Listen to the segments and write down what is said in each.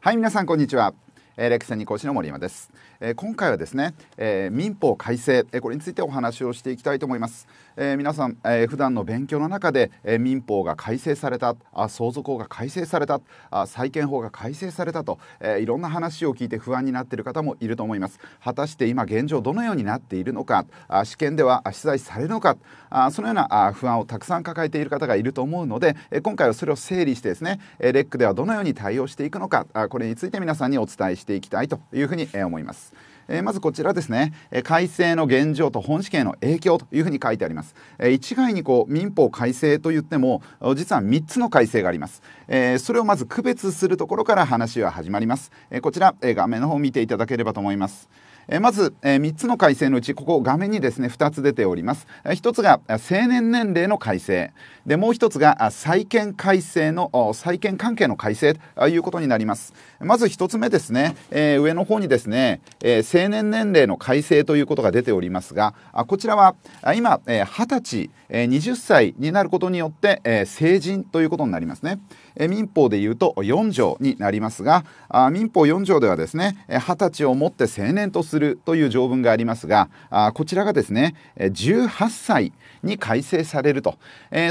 はい皆さんこんにちはえ歴戦二講師の森山です、え今回はですね、え民法改正、えこれについてお話をしていきたいと思います、え皆さん、えー、普段の勉強の中で、え民法が改正されたあ相続法が改正されたあ債権法が改正されたと、えいろんな話を聞いて不安になっている方もいると思います果たして今現状どのようになっているのかあ試験では取材されるのかあそのようなあ不安をたくさん抱えている方がいると思うので、え今回はそれを整理してですね、えレックではどのように対応していくのかあこれについて皆さんにお伝えしてしていきたいというふうに思います。えまずこちらですね、え改正の現状と本試験の影響というふうに書いてあります、え一概にこう民法改正といっても実は3つの改正があります、えそれをまず区別するところから話は始まります、えこちら、え画面の方を見ていただければと思いますえまず、え3つの改正のうちここ画面にですね2つ出ております、え1つが成年年齢の改正でもう1つが債権改正の債権関係の改正ということになりますまず1つ目ですね、え上の方にですね、え成年年齢の改正ということが出ておりますがあこちらは今、20歳、20歳になることによって、え成人ということになりますね民法でいうと4条になりますが民法4条ではですね二十歳をもって成年とするという条文がありますがこちらがですね18歳に改正されると、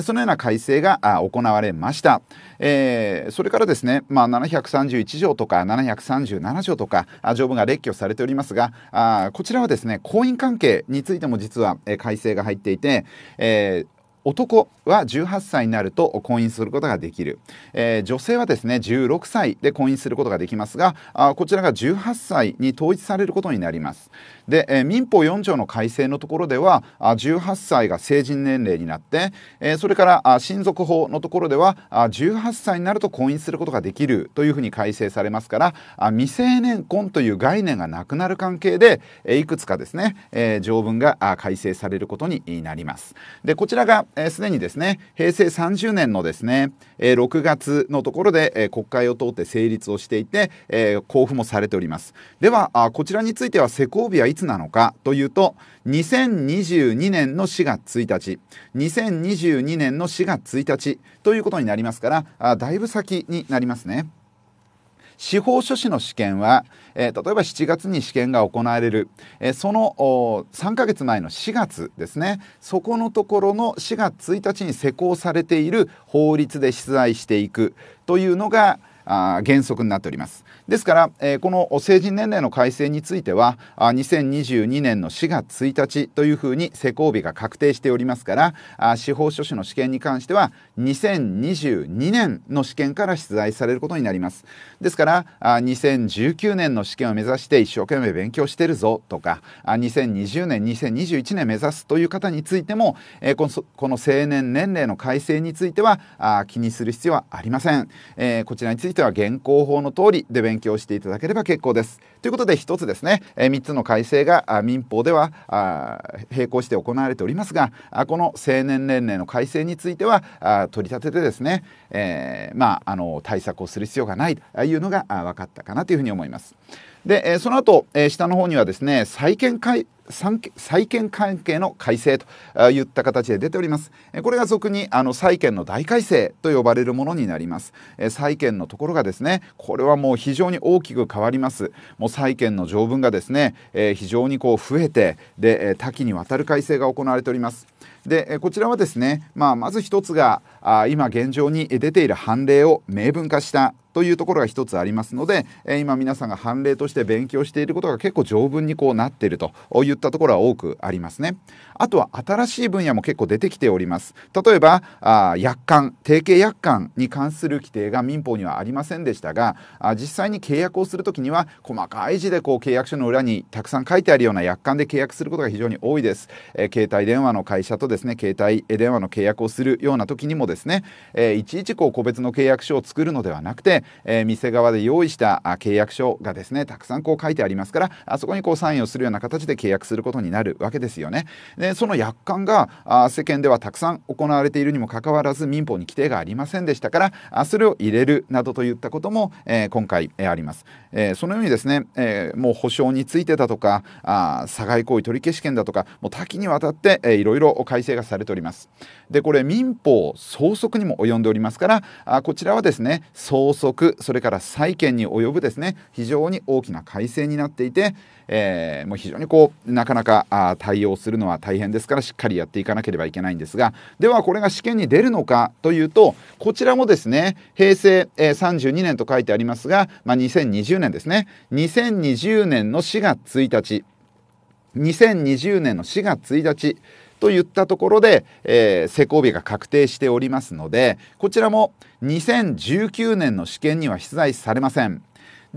そのような改正が行われました、それからですね、まあ、731条とか737条とか条文が列挙されておりますがこちらはですね婚姻関係についても実は改正が入っていて、え男は18歳になると婚姻することができる、えー、女性はですね16歳で婚姻することができますがあこちらが18歳に統一されることになります、で、えー、民法4条の改正のところではあ18歳が成人年齢になって、えー、それからあ親族法のところではあ18歳になると婚姻することができるというふうに改正されますからあ未成年婚という概念がなくなる関係で、えー、いくつかですね、えー、条文があ改正されることになります。でこちらがすで、えー、にですね平成30年のですね、えー、6月のところで、えー、国会を通って成立をしていて、えー、交付もされております。ではあこちらについては施行日はいつなのかというと2022年の4月1日2022年の4月1日ということになりますからあだいぶ先になりますね。司法書士の試験は、えー、例えば7月に試験が行われる、えー、その3ヶ月前の4月ですねそこのところの4月1日に施行されている法律で出題していくというのが、あ原則になっておりますですから、えー、この成人年齢の改正についてはあ2022年の4月1日というふうに施行日が確定しておりますからあ司法書士の試験に関しては2022年の試験から出題されることになりますですからあ2019年の試験を目指して一生懸命勉強してるぞとかあ2020年2021年目指すという方についても、えー、このこの成年年齢の改正についてはあ気にする必要はありません、えー、こちらについてては現行法の通りで勉強していただければ結構です。ということで1つですね、え3つの改正が民法では並行して行われておりますがこの成年年齢の改正については取り立ててですね、えー、まあ、あの対策をする必要がないというのが分かったかなというふうに思います。で、えー、その後、えー、下の方にはですね債権会債権関係の改正といった形で出ておりますこれが俗にあの債権の大改正と呼ばれるものになります債権のところがですねこれはもう非常に大きく変わりますもう債権の条文がですね、え非常にこう増えてで多岐にわたる改正が行われておりますでこちらはですね、まあ、まず一つがあ今現状に出ている判例を明文化したというところが一つありますので、え今皆さんが判例として勉強していることが結構条文にこうなっているといったところは多くありますね。あとは新しい分野も結構出てきております。例えばあ約款提携約款に関する規定が民法にはありませんでしたがあ実際に契約をする時には細かい字でこう契約書の裏にたくさん書いてあるような約款で契約することが非常に多いです。え携帯電話の会社とですね携帯電話の契約をするような時にもですね、えー、いちいちこう個別の契約書を作るのではなくて、えー、店側で用意した契約書がですねたくさんこう書いてありますからあそこにこうサインをするような形で契約することになるわけですよね。でその約款があ世間ではたくさん行われているにもかかわらず民法に規定がありませんでしたからあそれを入れるなどといったことも、えー、今回、えー、あります。えー、そのようにですね、えー、もう保証についてだとかあ差害行為取消権だとかもう多岐にわたって、えー、いろいろ改制がされておりますでこれ民法総則にも及んでおりますからあこちらはですね総則それから債権に及ぶですね非常に大きな改正になっていて、えー、もう非常にこうなかなかあ対応するのは大変ですからしっかりやっていかなければいけないんですがではこれが試験に出るのかというとこちらもですね平成、えー、32年と書いてありますが、まあ、2020年ですね2020年の4月1日2020年の4月1日といったところで、えー、施行日が確定しておりますのでこちらも2019年の試験には出題されません。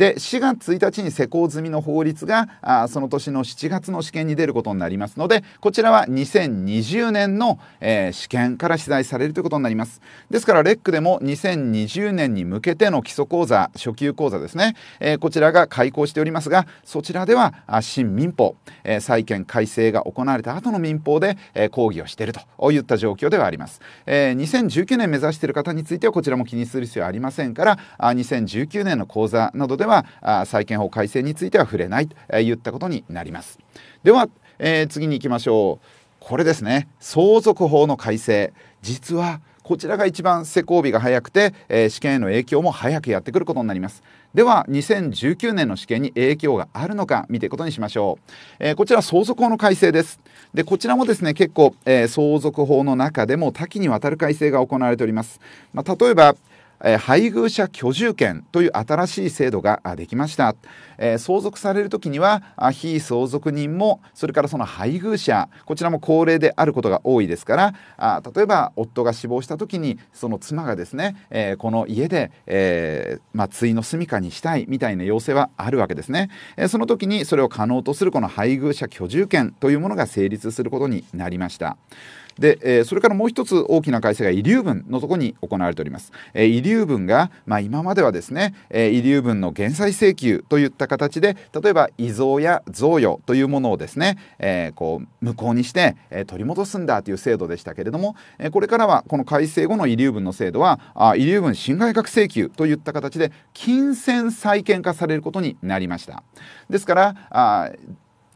で4月1日に施行済みの法律があその年の7月の試験に出ることになりますのでこちらは2020年の、えー、試験から取材されるということになりますですからレックでも2020年に向けての基礎講座初級講座ですね、えー、こちらが開講しておりますがそちらでは新民法、えー、債権改正が行われた後の民法で、えー、抗議をしているといった状況ではあります、えー、2019年目指している方についてはこちらも気にする必要はありませんからあ2019年の講座などではは債権法改正については触れないといったことになりますでは、えー、次に行きましょうこれですね相続法の改正実はこちらが一番施行日が早くて、えー、試験への影響も早くやってくることになりますでは2019年の試験に影響があるのか見ていくことにしましょう、えー、こちら相続法の改正ですでこちらもですね結構、えー、相続法の中でも多岐にわたる改正が行われております、まあ、例えば、え配偶者居住権という新しい制度ができました、え相続される時には非相続人もそれからその配偶者こちらも高齢であることが多いですからあ例えば夫が死亡した時にその妻がですね、えこの家で、えーまあ、対の住処にしたいみたいな要請はあるわけですね、えその時にそれを可能とするこの配偶者居住権というものが成立することになりましたで、えー、それからもう一つ大きな改正が遺留分のとこに行われております、えー、遺留分が、まあ、今まではですね、えー、遺留分の減災請求といった形で例えば遺贈や贈与というものをですね、えー、こう無効にして、えー、取り戻すんだという制度でしたけれども、えー、これからはこの改正後の遺留分の制度はあ遺留分侵害額請求といった形で金銭債権化されることになりましたですからあ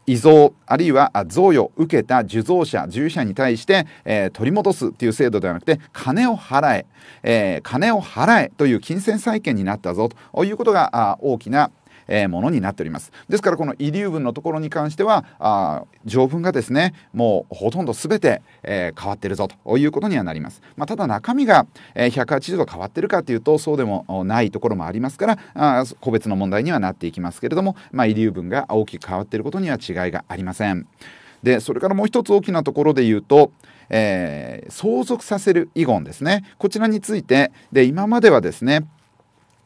遺贈あるいは贈与受けた受贈者従者に対して、えー、取り戻すっていう制度ではなくて金を払ええー、金を払えという金銭債権になったぞということが大きなえー、ものになっておりますですからこの遺留分のところに関してはあ条文がですねもうほとんど全て、えー、変わってるぞということにはなります、まあ、ただ中身が、えー、180度変わってるかというとそうでもないところもありますからあ個別の問題にはなっていきますけれども、まあ、遺留分が大きく変わっていることには違いがありませんでそれからもう一つ大きなところで言うと、えー、相続させる遺言ですねこちらについてで今まではですね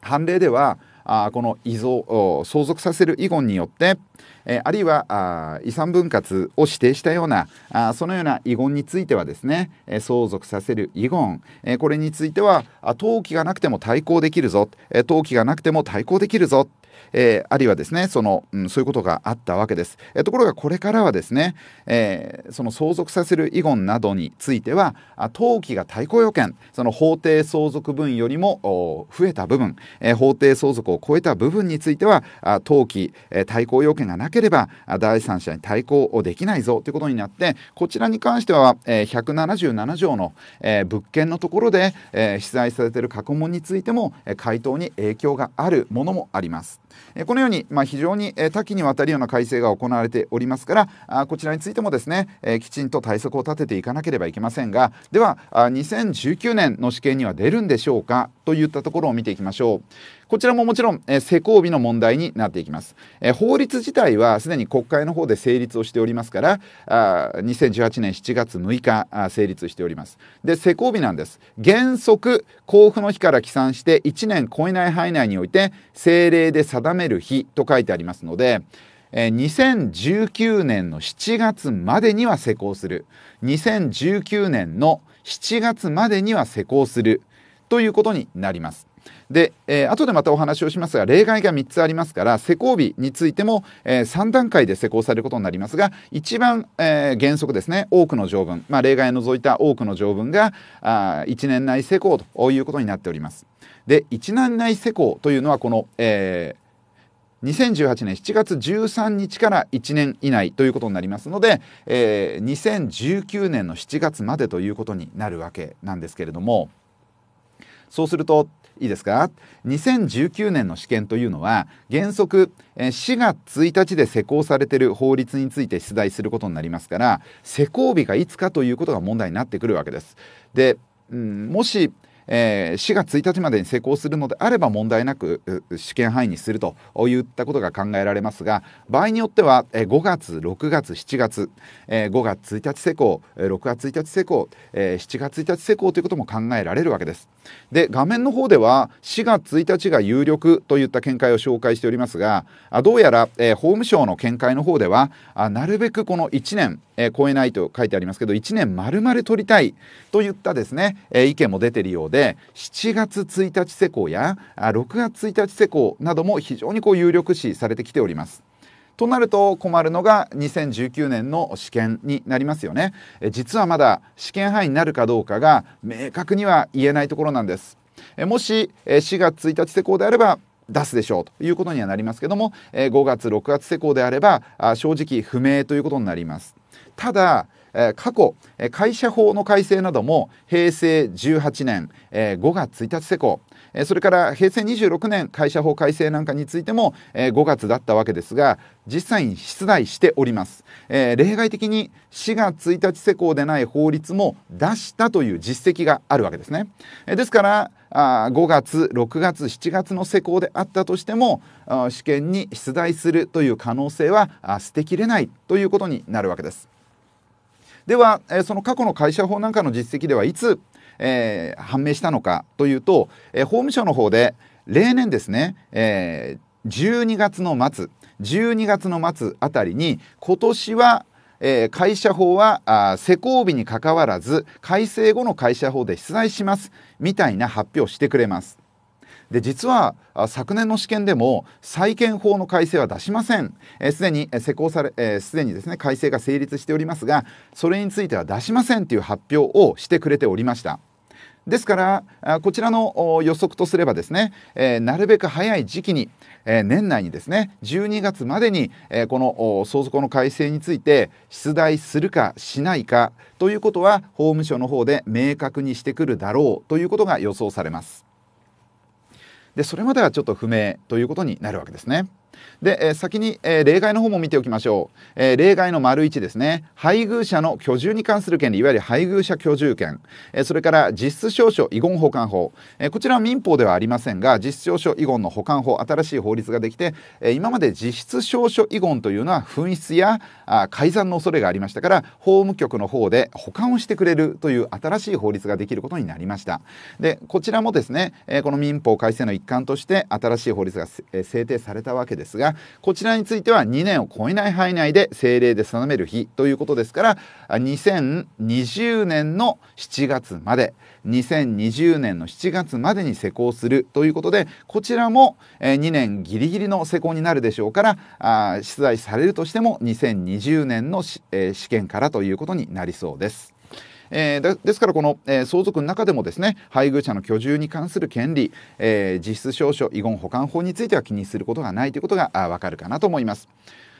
判例ではあこの遺贈相続させる遺言によって、えあるいはあ遺産分割を指定したようなあそのような遺言についてはですね、え相続させる遺言、えこれについては登記がなくても対抗できるぞ、え登記がなくても対抗できるぞえー、あるいはですねその、うん、そういうことがあったわけです、えー、ところがこれからはですね、えー、その相続させる遺言などについては登記が対抗要件その法定相続分よりも増えた部分、えー、法定相続を超えた部分については登記、えー、対抗要件がなければ第三者に対抗できないぞということになってこちらに関しては、えー、177条の、えー、物件のところで、えー、被災されている過去問についても回答に影響があるものもあります。えこのように、まあ、非常に、え多岐にわたるような改正が行われておりますからあこちらについてもですね、えきちんと対策を立てていかなければいけませんがでは2019年の試験には出るんでしょうかといったところを見ていきましょう。こちらももちろん、えー、施行日の問題になっていきます、えー、法律自体はすでに国会の方で成立をしておりますからあ2018年7月6日あ成立しておりますで施行日なんです原則交付の日から起算して1年超えない範囲内において政令で定める日と書いてありますので2019年の7月までには施行する2019年の7月までには施行するということになります。で、えー、後でまたお話をしますが例外が3つありますから施工日についても、えー、3段階で施工されることになりますが一番、えー、原則ですね多くの条文、まあ、例外除いた多くの条文があ1年内施工ということになっております。で1年内施工というのはこの、えー、2018年7月13日から1年以内ということになりますので、えー、2019年の7月までということになるわけなんですけれどもそうするといいですか2019年の試験というのは原則4月1日で施行されている法律について出題することになりますから施行日がいつかということが問題になってくるわけです。で、うん、もしえー、4月1日までに施行するのであれば問題なく試験範囲にするといったことが考えられますが場合によっては、え5月6月7月、えー、5月1日施行6月1日施行、えー、7月1日施行ということも考えられるわけですで画面の方では4月1日が有力といった見解を紹介しておりますがどうやら、えー、法務省の見解の方ではあなるべくこの1年えー、超えないと書いてありますけど1年丸々取りたいといったですね、えー、意見も出ているようで7月1日施行やあ6月1日施行なども非常にこう有力視されてきております。となると困るのが2019年の試験になりますよねえ実はまだ試験範囲になるかどうかが明確には言えないところなんですえもし4月1日施行であれば出すでしょうということにはなりますけどもえ5月6月施行であればあ正直不明ということになりますただ過去会社法の改正なども平成18年5月1日施行それから平成26年会社法改正なんかについても5月だったわけですが実際に出題しております、えー、例外的に4月1日施行でない法律も出したという実績があるわけですね、えですからあ5月6月7月の施行であったとしても試験に出題するという可能性は捨てきれないということになるわけですでは、えその過去の会社法なんかの実績ではいつ、えー、判明したのかというと、え法務省の方で例年ですね、えー、12月の末12月の末あたりに今年はえー、会社法は施行日にかかわらず改正後の会社法で出題しますみたいな発表をしてくれます。で実は昨年の試験でも債権法の改正は出しませんすで、に施行されすで、えー、にですね改正が成立しておりますがそれについては出しませんという発表をしてくれておりましたですからこちらの予測とすればですね、えー、なるべく早い時期に、えー、年内にですね12月までに、えー、この相続の改正について出題するかしないかということは法務省の方で明確にしてくるだろうということが予想されます。でそれまではちょっと不明ということになるわけですね。で、え先に、え例外の方も見ておきましょう、え例外の丸1ですね配偶者の居住に関する権利いわゆる配偶者居住権、えそれから実質証書遺言保管法、えこちらは民法ではありませんが実質証書遺言の保管法新しい法律ができて、え今まで実質証書遺言というのは紛失やあ改ざんの恐れがありましたから法務局の方で保管をしてくれるという新しい法律ができることになりましたでこちらもですね、えこの民法改正の一環として新しい法律が制定されたわけですですがこちらについては2年を超えない範囲内で政令で定める日ということですから2020年の7月まで2020年の7月までに施行するということでこちらも2年ギリギリの施行になるでしょうから出題されるとしても2020年の試験からということになりそうです。えー、ですからこの、えー、相続の中でもですね配偶者の居住に関する権利、えー、実質証書遺言保管法については気にすることがないということが分かるかなと思います。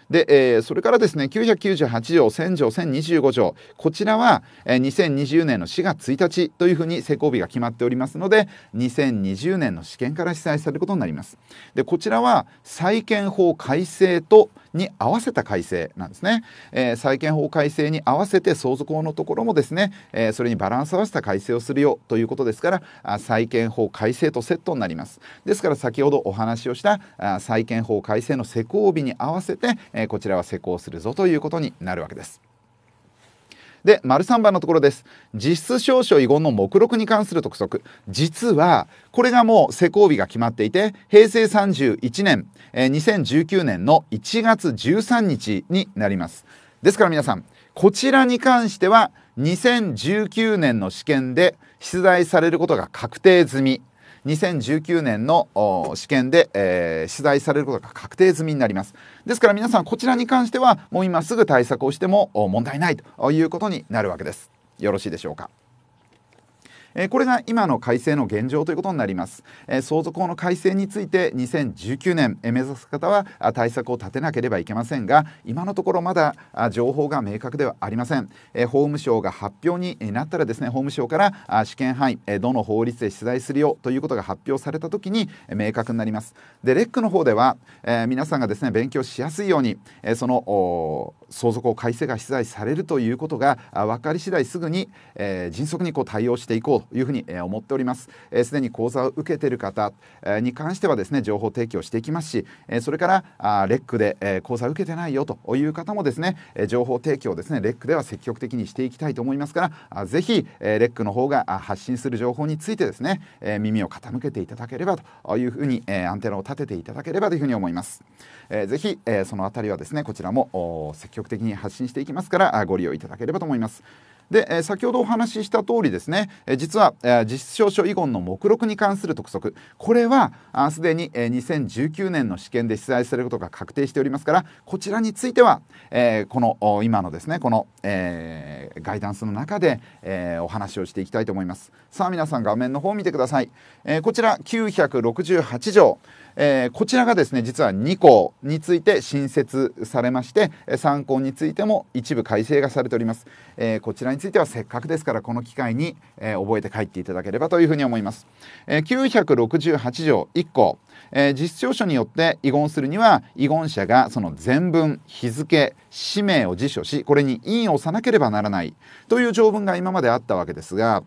で、えー、それからですね998条1000条1025条こちらは、えー、2020年の4月1日というふうに施行日が決まっておりますので2020年の試験から記載されることになりますでこちらは再建法改正とに合わせた改正なんですね、えー、法改正に合わせて相続法のところもですね、えー、それにバランス合わせた改正をするよということですから再建法改正とセットになりますですから先ほどお話をした再建法改正の施行日に合わせて、えこちらは施工するぞということになるわけです。で、丸3番のところです。実質証書遺言の目録に関する督促。実は、これがもう施行日が決まっていて、平成31年、え2019年の1月13日になります。ですから皆さん、こちらに関しては、2019年の試験で出題されることが確定済み2019年の試験で、えー、取材されることが確定済みになりますですから皆さんこちらに関してはもう今すぐ対策をしても問題ないということになるわけですよろしいでしょうかえこれが今の改正の現状ということになります、え相続法の改正について2019年、え目指す方は対策を立てなければいけませんが今のところまだ情報が明確ではありません、え法務省が発表になったらですね法務省から試験範囲、えどの法律で取材するよということが発表された時に明確になりますでレックの方では、え皆さんがですね勉強しやすいように、えその相続法改正が取材されるということが分かり次第すぐに、え迅速にこう対応していこうというふうに思っておりますすでに講座を受けている方に関してはですね情報提供していきますしそれからあレックで講座を受けてないよという方もですね情報提供をですねレックでは積極的にしていきたいと思いますからぜひレックの方が発信する情報についてですね耳を傾けていただければというふうにアンテナを立てていただければというふうに思いますぜひそのあたりはですねこちらも積極的に発信していきますからご利用いただければと思いますで、え先ほどお話しした通りですね、え実は、え実証書遺言の目録に関する督促これはすでに、え2019年の試験で出題されることが確定しておりますからこちらについては、えこの今のですねこの、えガイダンスの中で、えお話をしていきたいと思いますさあ皆さん画面の方を見てください、えこちら968条えー、こちらがですね実は2項について新設されまして3項についても一部改正がされております、えー、こちらについてはせっかくですからこの機会に、えー、覚えて帰っていただければというふうに思います、え968条1項、え実証書によって遺言するには遺言者がその全文日付氏名を辞書しこれに印を押さなければならないという条文が今まであったわけですが、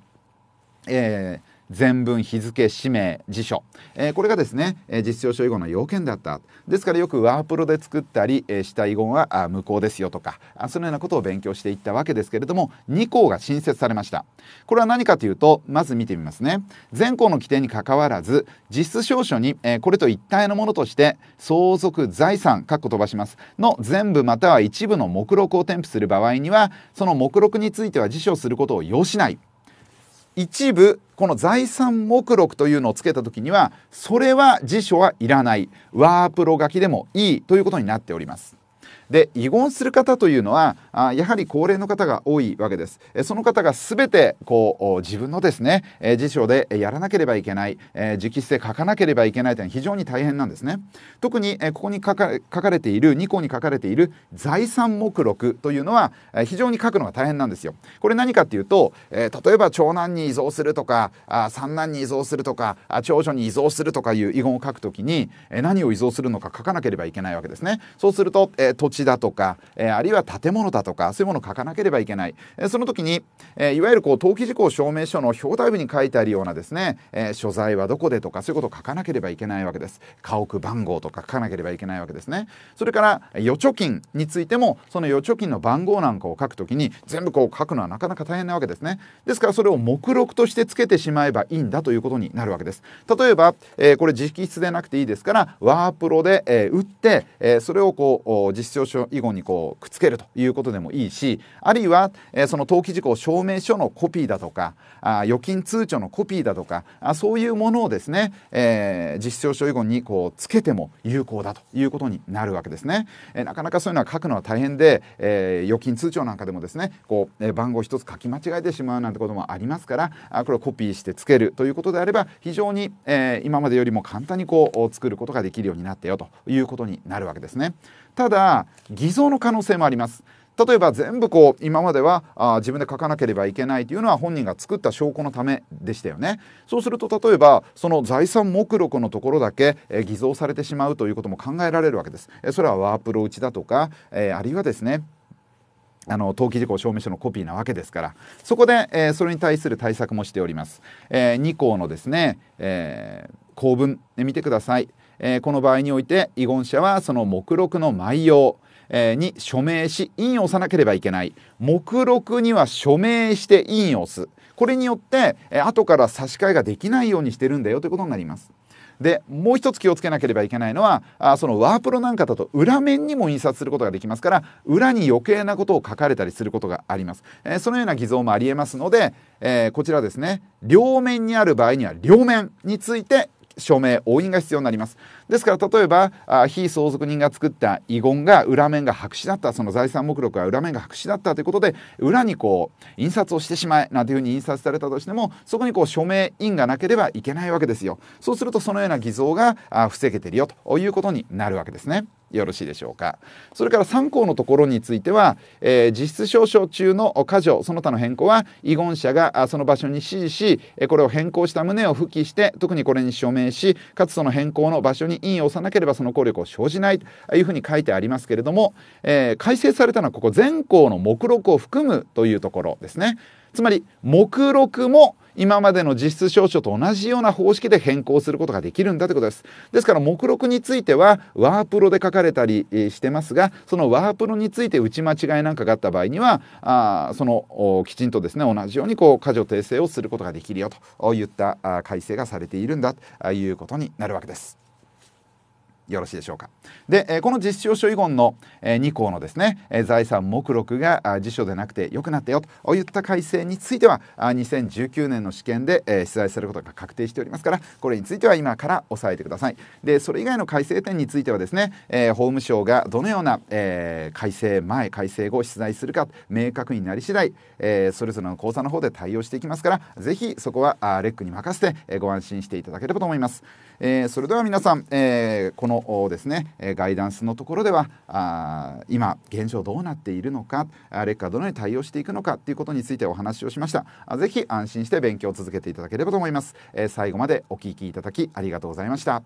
えー、全文日付氏名辞書、えー、これがですね、えー、実証書遺言の要件だったですからよくワープロで作ったり、えー、した遺言は無効ですよとかあそのようなことを勉強していったわけですけれども2項が新設されましたこれは何かというとまず見てみますね全項の規定にかかわらず実質証書に、えー、これと一体のものとして相続財産かっこ飛ばしますの全部または一部の目録を添付する場合にはその目録については辞書することを要しない一部この財産目録というのをつけた時にはそれは辞書はいらないワープロ書きでもいいということになっております。で遺言する方というのはあやはり高齢の方が多いわけですえその方がすべてこう自分のですね、え辞書でやらなければいけない、え直筆で書かなければいけないというのは非常に大変なんですね特に、えここに書かれている2項に書かれている財産目録というのは、え非常に書くのが大変なんですよこれ何かっていうと、え例えば長男に遺贈するとかあ三男に遺贈するとかあ長女に遺贈するとかいう遺言を書くときに、え何を遺贈するのか書かなければいけないわけですねそうすると、えー、土地だとか、えー、あるいは建物だとかそういうものを書かなければいけない、えー、その時に、えー、いわゆるこう登記事項証明書の表題部に書いてあるようなですね、えー、所在はどこでとかそういうことを書かなければいけないわけです家屋番号とか書かなければいけないわけですねそれから預貯金についてもその預貯金の番号なんかを書くときに全部こう書くのはなかなか大変なわけですねですからそれを目録としてつけてしまえばいいんだということになるわけです例えば、えー、これ直筆でなくていいですからワープロで、えー、打って、えー、それをこう実証証書以後にこうくっつけるということでもいいしあるいは、えー、その登記事項証明書のコピーだとかあ預金通帳のコピーだとかあそういうものをですね、えー、実証書以後にこうつけても有効だということになるわけですね、えー、なかなかそういうのは書くのは大変で、えー、預金通帳なんかでもですねこう、えー、番号一つ書き間違えてしまうなんてこともありますからあこれをコピーしてつけるということであれば非常に、えー、今までよりも簡単にこう作ることができるようになったよということになるわけですね。ただ偽造の可能性もあります例えば全部こう今まではあ自分で書かなければいけないというのは本人が作った証拠のためでしたよねそうすると例えばその財産目録のところだけ、えー、偽造されてしまうということも考えられるわけです、えー、それはワープロ打ちだとか、えー、あるいはですねあの登記事項証明書のコピーなわけですからそこで、えー、それに対する対策もしております、えー、2項のですね、えー、公文、で見てくださいえー、この場合において遺言者はその目録の内容に署名し印を押さなければいけない目録には署名して印を押すこれによって後から差し替えができないようにしてるんだよということになります。でもう一つ気をつけなければいけないのはあそのワープロなんかだと裏面にも印刷することができますから裏に余計なことを書かれたりすることがあります、えー、そのような偽造もありえますので、えー、こちらですね両面にある場合には両面について署名、押印が必要になりますですから例えばあ非相続人が作った遺言が裏面が白紙だったその財産目録が裏面が白紙だったということで裏にこう印刷をしてしまえなんていうふうに印刷されたとしてもそこにこう署名印がなければいけないわけですよそうするとそのような偽造があ防げてるよということになるわけですね。よろしいでしょうかそれから3項のところについては、えー、実質証書中の箇条その他の変更は遺言者がその場所に指示しこれを変更した旨を付記して特にこれに署名しかつその変更の場所に印を押さなければその効力を生じないというふうに書いてありますけれども、えー、改正されたのはここ全項の目録を含むというところですね。つまり目録も今までの実質証書と同じような方式で変更することができるんだということですですから目録についてはワープロで書かれたりしてますがそのワープロについて打ち間違いなんかがあった場合にはあそのきちんとですね同じようにこう過剰訂正をすることができるよといった改正がされているんだということになるわけです。よろしいでしょうか。で、えこの実証書遺言の、え2項のですね、え財産目録が辞書でなくて良くなったよといった改正についてはあ2019年の試験で、えー、出題されることが確定しておりますからこれについては今から押さえてください。でそれ以外の改正点についてはですね、えー、法務省がどのような、えー、改正前改正後出題するか明確になり次第、えー、それぞれの講座の方で対応していきますから是非そこはあレックに任せて、えご安心していただければと思います。えー、それでは皆さん、えー、このですねえガイダンスのところではあ今現状どうなっているのか劣化どのように対応していくのかということについてお話をしました是非安心して勉強を続けていただければと思います、えー、最後までお聴きいただきありがとうございました